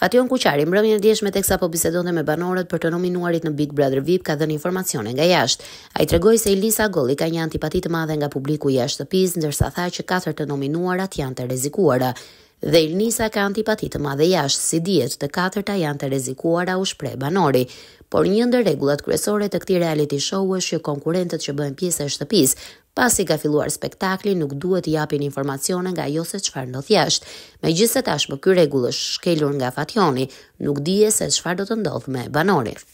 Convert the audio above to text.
Fation Kuqari, mbrëmje e djeshme teksa po bisedonte me banorët për të nominuarit në Big Brother VIP, ka dhënë informacione nga jashtë. Ai tregoi se Elisa Golli ka një antipati të madhe nga publiku jashtë shtëpisë, ndërsa tha që katër të nominuarat janë të rrezikuara dhe Ilnisa ka antipati të madhe jashtë, si dihet, të katërta janë të rrezikuara u shpreh banori. Por një ndër rregullat kryesore të këtij reality show është që konkurrentët që bëjnë pjesë e shtëpisë, pasi ka filluar spektakli, nuk duhet të japin informacione nga ajo se çfarë ndodh jashtë. Megjithëse tashmë ky rregull është shkelur nga Fatjoni, nuk dihet se çfarë do të ndodhë me banorin.